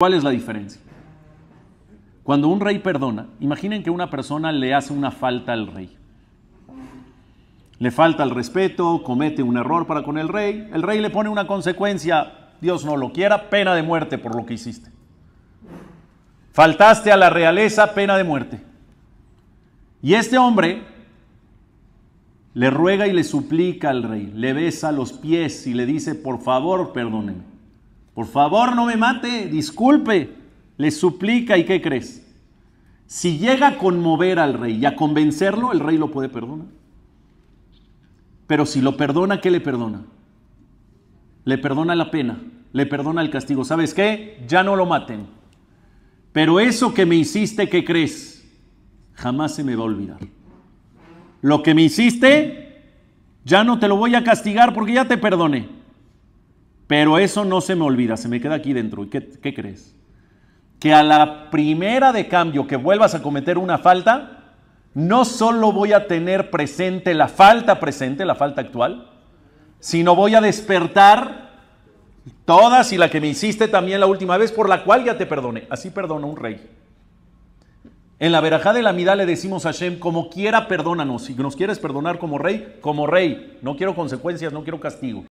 ¿Cuál es la diferencia? Cuando un rey perdona, imaginen que una persona le hace una falta al rey. Le falta el respeto, comete un error para con el rey, el rey le pone una consecuencia, Dios no lo quiera, pena de muerte por lo que hiciste. Faltaste a la realeza, pena de muerte. Y este hombre le ruega y le suplica al rey, le besa los pies y le dice, por favor, perdóneme. Por favor, no me mate, disculpe. Le suplica y ¿qué crees? Si llega a conmover al rey y a convencerlo, el rey lo puede perdonar. Pero si lo perdona, ¿qué le perdona? Le perdona la pena, le perdona el castigo. ¿Sabes qué? Ya no lo maten. Pero eso que me hiciste, ¿qué crees? Jamás se me va a olvidar. Lo que me hiciste, ya no te lo voy a castigar porque ya te perdoné. Pero eso no se me olvida, se me queda aquí dentro. ¿Y qué, crees? Que a la primera de cambio que vuelvas a cometer una falta, no solo voy a tener presente la falta presente, la falta actual, sino voy a despertar todas y la que me hiciste también la última vez, por la cual ya te perdone. Así perdona un rey. En la verajá de la Midá le decimos a Shem, como quiera, perdónanos. Si nos quieres perdonar como rey, como rey. No quiero consecuencias, no quiero castigo.